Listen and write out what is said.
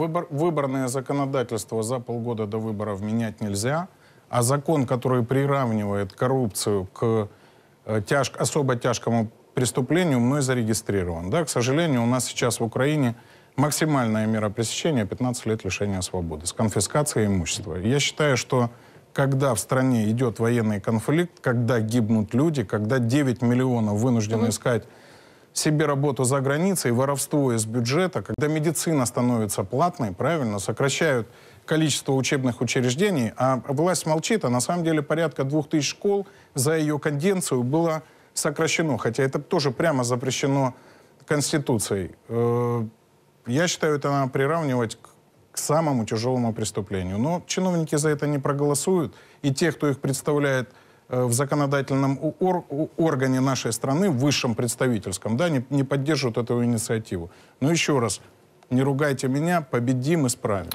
Выбор, выборное законодательство за полгода до выборов менять нельзя, а закон, который приравнивает коррупцию к э, тяж, особо тяжкому преступлению, мной зарегистрирован. Да, к сожалению, у нас сейчас в Украине максимальная мера пресечения 15 лет лишения свободы с конфискацией имущества. Я считаю, что когда в стране идет военный конфликт, когда гибнут люди, когда 9 миллионов вынуждены искать себе работу за границей, воровство из бюджета, когда медицина становится платной, правильно, сокращают количество учебных учреждений, а власть молчит, а на самом деле порядка двух тысяч школ за ее конденцию было сокращено, хотя это тоже прямо запрещено Конституцией. Э, я считаю, это надо приравнивать к к самому тяжелому преступлению. Но чиновники за это не проголосуют, и те, кто их представляет Э, в законодательном ор органе нашей страны, в высшем представительском, да, не, не поддерживают эту инициативу. Но еще раз, не ругайте меня, победим, и справим.